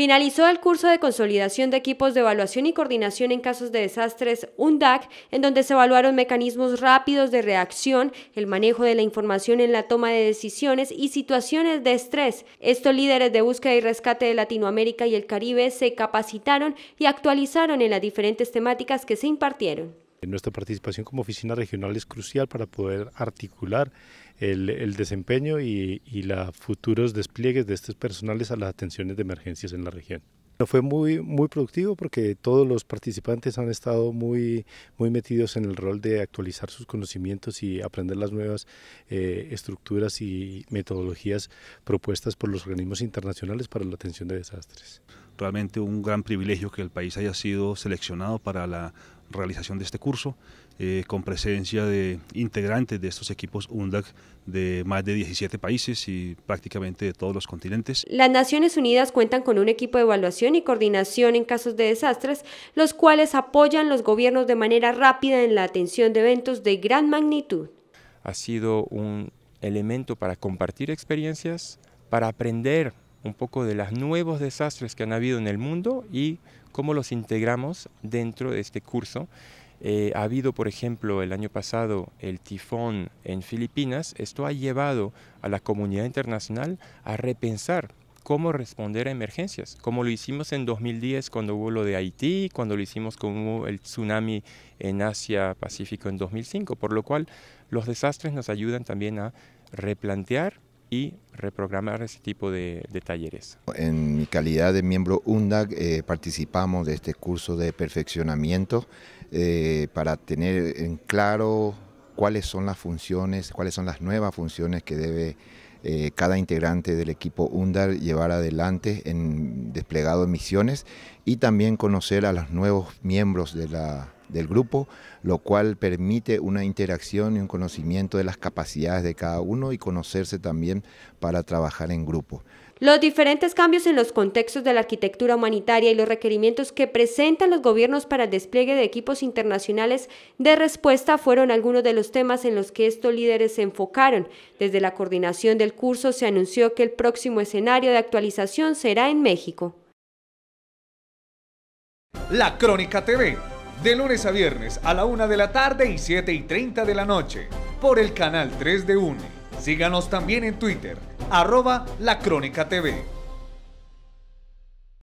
Finalizó el curso de consolidación de equipos de evaluación y coordinación en casos de desastres UNDAC, en donde se evaluaron mecanismos rápidos de reacción, el manejo de la información en la toma de decisiones y situaciones de estrés. Estos líderes de búsqueda y rescate de Latinoamérica y el Caribe se capacitaron y actualizaron en las diferentes temáticas que se impartieron. Eh, nuestra participación como oficina regional es crucial para poder articular el, desempeño y, los futuros despliegues de estos personales a las atenciones de emergencias en la región. Fue muy, muy productivo porque todos los participantes han estado muy, muy metidos en el rol de actualizar sus conocimientos y aprender las nuevas eh, estructuras y metodologías propuestas por los organismos internacionales para la atención de desastres. Realmente un gran privilegio que el país haya sido seleccionado para la realización de este curso, eh, con presencia de integrantes de estos equipos UNDAC de más de 17 países y prácticamente de todos los continentes. Las Naciones Unidas cuentan con un equipo de evaluación y coordinación en casos de desastres, los cuales apoyan los gobiernos de manera rápida en la atención de eventos de gran magnitud. Ha sido un elemento para compartir experiencias, para aprender un poco de los nuevos desastres que han habido en el mundo y cómo los integramos dentro de este curso. Eh, ha habido, por ejemplo, el año pasado el tifón en Filipinas. Esto ha llevado a la comunidad internacional a repensar cómo responder a emergencias, como lo hicimos en 2010 cuando hubo lo de Haití, cuando lo hicimos con el tsunami en Asia Pacífico en 2005, por lo cual los desastres nos ayudan también a replantear y reprogramar ese tipo de, talleres. En mi calidad de miembro UNDAC eh, participamos de este curso de perfeccionamiento eh, para tener en claro cuáles son las funciones, cuáles son las nuevas funciones que debe eh, cada integrante del equipo UNDAR llevar adelante en desplegado en misiones y también conocer a los nuevos miembros del grupo, lo cual permite una interacción y un conocimiento de las capacidades de cada uno y conocerse también para trabajar en grupo. Los diferentes cambios en los contextos de la arquitectura humanitaria y los requerimientos que presentan los gobiernos para el despliegue de equipos internacionales de respuesta fueron algunos de los temas en los que estos líderes se enfocaron. Desde la coordinación del curso se anunció que el próximo escenario de actualización será en México. La Crónica TV, de lunes a viernes a la 1 de la tarde y 7 y 30 de la noche, por el canal 3 de Síganos también en Twitter arroba la crónica TV.